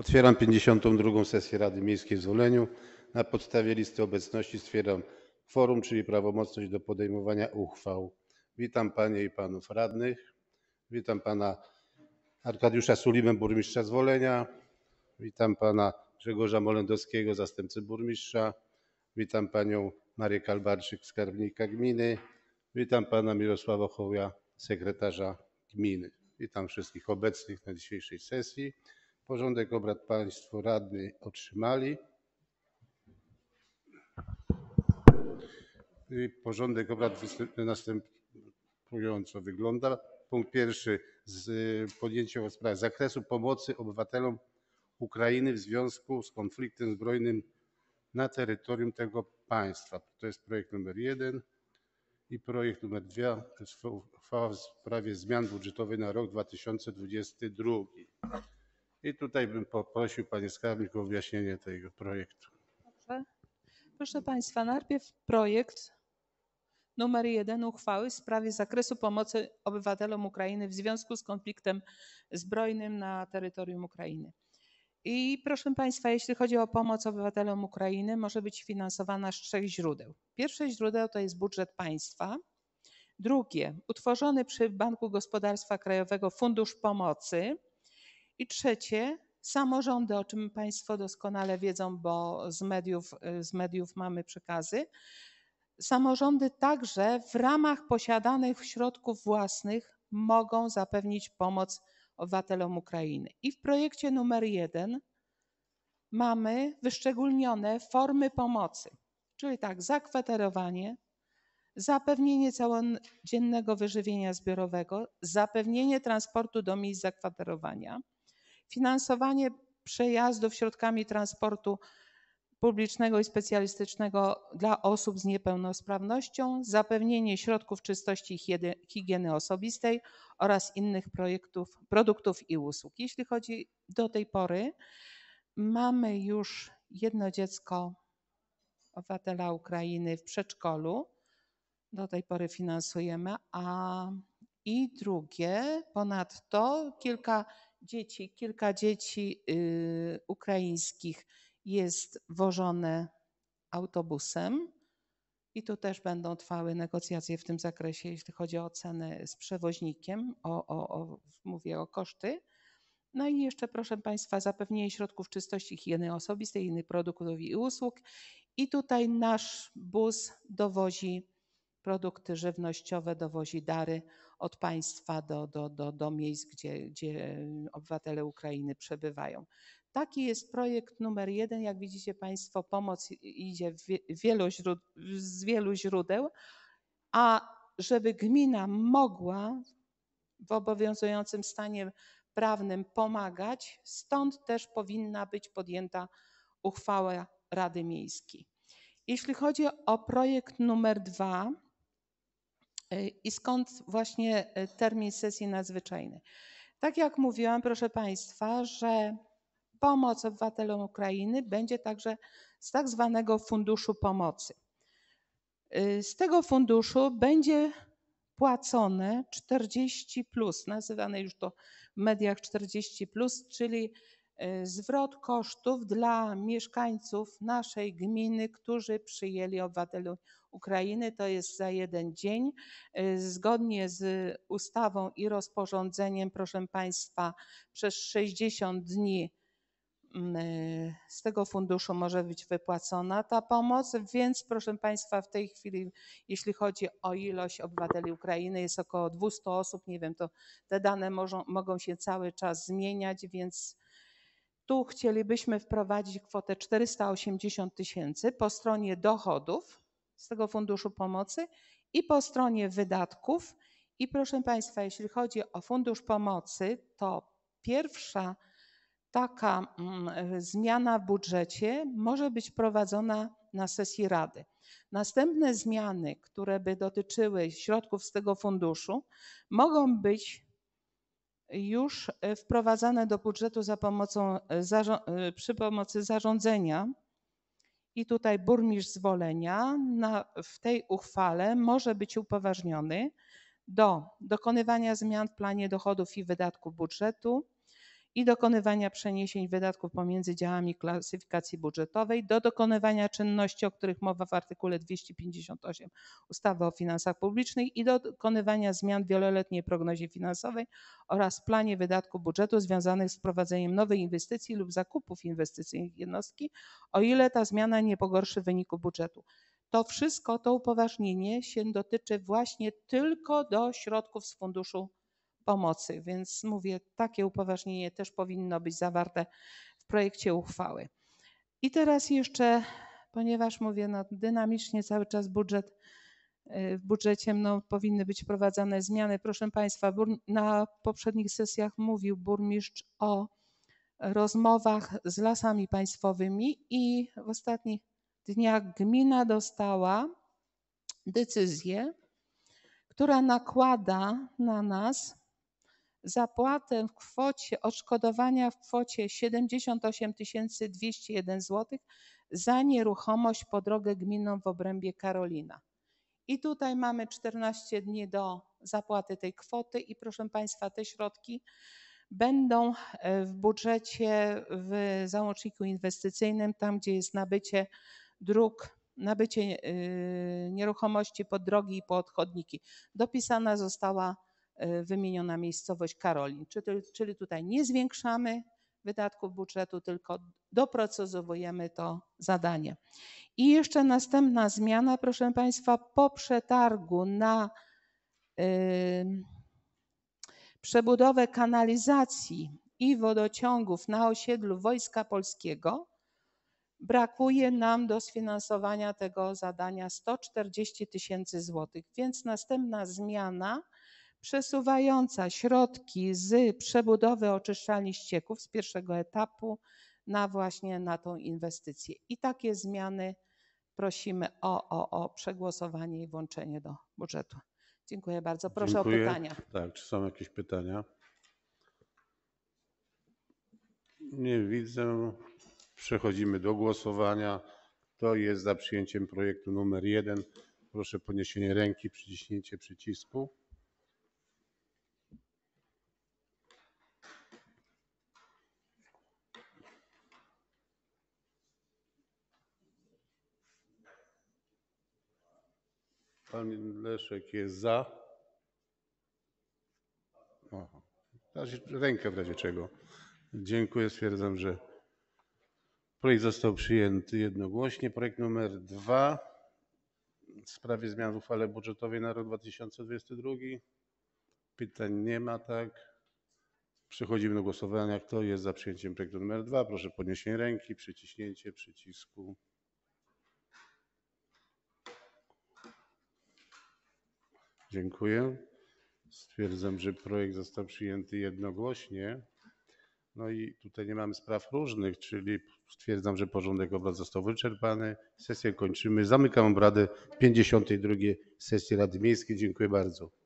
Otwieram 52. sesję Rady Miejskiej w Zwoleniu. Na podstawie listy obecności stwierdzam kworum, czyli prawomocność do podejmowania uchwał. Witam panie i panów radnych. Witam pana Arkadiusza Sulimę, burmistrza Zwolenia. Witam pana Grzegorza Molendowskiego, zastępcę burmistrza. Witam panią Marię Kalbarczyk, skarbnika gminy. Witam pana Mirosława Chowia, sekretarza gminy. Witam wszystkich obecnych na dzisiejszej sesji. Porządek obrad Państwo radni otrzymali. Porządek obrad następująco wygląda. Punkt pierwszy z podjęcia w sprawie zakresu pomocy obywatelom Ukrainy w związku z konfliktem zbrojnym na terytorium tego państwa. To jest projekt numer jeden i projekt numer dwa uchwała w sprawie zmian budżetowych na rok 2022. I tutaj bym poprosił Panie Skarbnik o wyjaśnienie tego projektu. Dobrze. Proszę Państwa, najpierw projekt numer jeden uchwały w sprawie zakresu pomocy obywatelom Ukrainy w związku z konfliktem zbrojnym na terytorium Ukrainy. I proszę Państwa, jeśli chodzi o pomoc obywatelom Ukrainy, może być finansowana z trzech źródeł. Pierwsze źródeł to jest budżet państwa. Drugie, utworzony przy Banku Gospodarstwa Krajowego Fundusz Pomocy, i trzecie, samorządy, o czym Państwo doskonale wiedzą, bo z mediów, z mediów mamy przekazy. Samorządy także w ramach posiadanych środków własnych mogą zapewnić pomoc obywatelom Ukrainy. I w projekcie numer jeden mamy wyszczególnione formy pomocy, czyli tak, zakwaterowanie, zapewnienie całodziennego wyżywienia zbiorowego, zapewnienie transportu do miejsc zakwaterowania, finansowanie przejazdów środkami transportu publicznego i specjalistycznego dla osób z niepełnosprawnością, zapewnienie środków czystości i higieny osobistej oraz innych projektów, produktów i usług. Jeśli chodzi do tej pory, mamy już jedno dziecko obywatela Ukrainy w przedszkolu. Do tej pory finansujemy, a i drugie, ponadto kilka dzieci, kilka dzieci y, ukraińskich jest wożone autobusem. I tu też będą trwały negocjacje w tym zakresie, jeśli chodzi o cenę z przewoźnikiem, o, o, o, mówię o koszty. No i jeszcze, proszę Państwa, zapewnienie środków czystości higieny osobistej, innych produktów i usług. I tutaj nasz bus dowozi produkty żywnościowe, dowozi dary od państwa do, do, do, do miejsc, gdzie, gdzie obywatele Ukrainy przebywają. Taki jest projekt numer jeden. Jak widzicie Państwo, pomoc idzie wielu z wielu źródeł, a żeby gmina mogła w obowiązującym stanie prawnym pomagać, stąd też powinna być podjęta uchwała Rady Miejskiej. Jeśli chodzi o projekt numer dwa, E, I skąd właśnie e, termin sesji nadzwyczajnej? Tak jak mówiłam, proszę Państwa, że pomoc obywatelom Ukrainy będzie także z tak zwanego Funduszu Pomocy. E, z tego funduszu będzie płacone 40, plus, nazywane już to w mediach 40, plus, czyli zwrot kosztów dla mieszkańców naszej gminy, którzy przyjęli obywateli Ukrainy to jest za jeden dzień. Y, zgodnie z ustawą i rozporządzeniem, proszę Państwa, przez 60 dni mm, y, z tego funduszu może być wypłacona ta pomoc, więc proszę Państwa, w tej chwili, jeśli chodzi o ilość obywateli Ukrainy, jest około 200 osób. Nie wiem, to te dane mogą, mogą się cały czas zmieniać, więc tu chcielibyśmy wprowadzić kwotę 480 tysięcy po stronie dochodów z tego Funduszu Pomocy i po stronie wydatków. I proszę Państwa, jeśli chodzi o Fundusz Pomocy, to pierwsza taka mm, zmiana w budżecie może być prowadzona na sesji Rady. Następne zmiany, które by dotyczyły środków z tego funduszu, mogą być już e, wprowadzane do budżetu za pomocą, e, e, przy pomocy zarządzenia i tutaj burmistrz zwolenia na, w tej uchwale może być upoważniony do dokonywania zmian w planie dochodów i wydatków budżetu, i dokonywania przeniesień wydatków pomiędzy działami klasyfikacji budżetowej do dokonywania czynności, o których mowa w artykule 258 ustawy o finansach publicznych i do dokonywania zmian w wieloletniej prognozie finansowej oraz planie wydatków budżetu związanych z wprowadzeniem nowych inwestycji lub zakupów inwestycyjnych jednostki, o ile ta zmiana nie pogorszy wyniku budżetu to wszystko, to upoważnienie się dotyczy właśnie tylko do środków z funduszu pomocy. Więc mówię, takie upoważnienie też powinno być zawarte w projekcie uchwały. I teraz jeszcze, ponieważ mówię, no, dynamicznie cały czas budżet, y, w budżecie no, powinny być wprowadzane zmiany. Proszę Państwa, na poprzednich sesjach mówił burmistrz o rozmowach z lasami państwowymi i w ostatnich dniach gmina dostała decyzję, która nakłada na nas zapłatę w kwocie odszkodowania w kwocie 78 201 zł za nieruchomość po drogę gminną w obrębie Karolina. I tutaj mamy 14 dni do zapłaty tej kwoty i proszę Państwa, te środki będą e, w budżecie w załączniku inwestycyjnym, tam gdzie jest nabycie dróg, nabycie e, nieruchomości pod drogi i po odchodniki. Dopisana została E, wymieniona miejscowość Karolin. Czyli tutaj nie zwiększamy wydatków budżetu, tylko doprocesowujemy to zadanie. I jeszcze następna zmiana, proszę Państwa, po przetargu na e, przebudowę kanalizacji i wodociągów na osiedlu Wojska Polskiego brakuje nam do sfinansowania tego zadania 140 tysięcy złotych, więc następna zmiana – przesuwająca środki z przebudowy oczyszczalni ścieków z pierwszego etapu na właśnie na tą inwestycję. I takie zmiany prosimy o, o, o przegłosowanie i włączenie do budżetu. Dziękuję bardzo. Proszę Dziękuję. o pytania. Tak, czy są jakieś pytania? Nie widzę. Przechodzimy do głosowania. Kto jest za przyjęciem projektu numer jeden? Proszę podniesienie ręki, przyciśnięcie przycisku. Pan Leszek jest za. Aha. rękę w razie czego. Dziękuję. Stwierdzam, że projekt został przyjęty jednogłośnie. Projekt numer dwa w sprawie zmian w uchwale budżetowej na rok 2022. Pytań nie ma, tak? Przechodzimy do głosowania. Kto jest za przyjęciem projektu numer dwa? Proszę podniesienie ręki, przyciśnięcie przycisku. Dziękuję. Stwierdzam, że projekt został przyjęty jednogłośnie. No i tutaj nie mamy spraw różnych, czyli stwierdzam, że porządek obrad został wyczerpany. Sesję kończymy. Zamykam obrady 52 sesji Rady Miejskiej. Dziękuję bardzo.